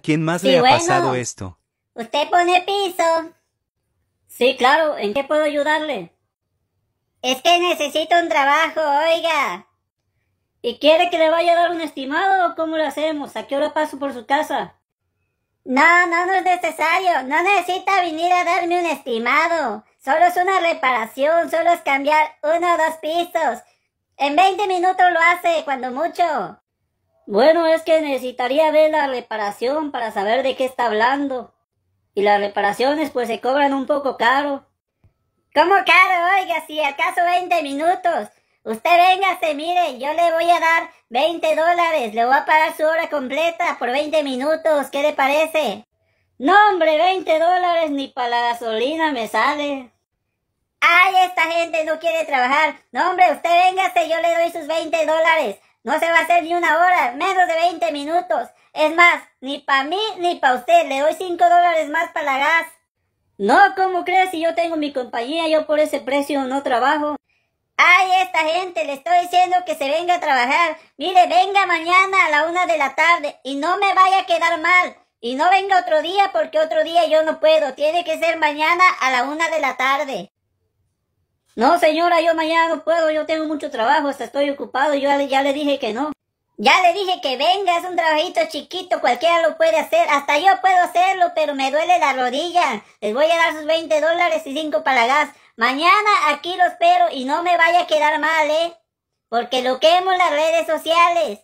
quién más le ha pasado esto? Usted pone piso. Sí, claro, ¿en qué puedo ayudarle? Es que necesito un trabajo, oiga. ¿Y quiere que le vaya a dar un estimado o cómo lo hacemos? ¿A qué hora paso por su casa? No, no, no es necesario. No necesita venir a darme un estimado. Solo es una reparación, solo es cambiar uno o dos pisos. En 20 minutos lo hace, cuando mucho. Bueno, es que necesitaría ver la reparación para saber de qué está hablando. Y las reparaciones pues se cobran un poco caro. ¿Cómo caro? Oiga, si acaso 20 minutos. Usted véngase, mire, yo le voy a dar 20 dólares, le voy a pagar su hora completa por 20 minutos, ¿qué le parece? No, hombre, 20 dólares ni para la gasolina me sale. Ay, esta gente no quiere trabajar. No, hombre, usted véngase, yo le doy sus 20 dólares. No se va a hacer ni una hora, menos de 20 minutos. Es más, ni para mí ni para usted. Le doy 5 dólares más para la gas. No, ¿cómo crees? Si yo tengo mi compañía, yo por ese precio no trabajo. Ay, esta gente, le estoy diciendo que se venga a trabajar. Mire, venga mañana a la una de la tarde y no me vaya a quedar mal. Y no venga otro día porque otro día yo no puedo. Tiene que ser mañana a la una de la tarde. No, señora, yo mañana no puedo, yo tengo mucho trabajo, hasta estoy ocupado, yo ya le, dije que no. Ya le dije que venga, es un trabajito chiquito, cualquiera lo puede hacer, hasta yo puedo hacerlo, pero me duele la rodilla. Les voy a dar sus 20 dólares y 5 para gas. Mañana aquí lo espero y no me vaya a quedar mal, ¿eh? Porque lo quemo en las redes sociales.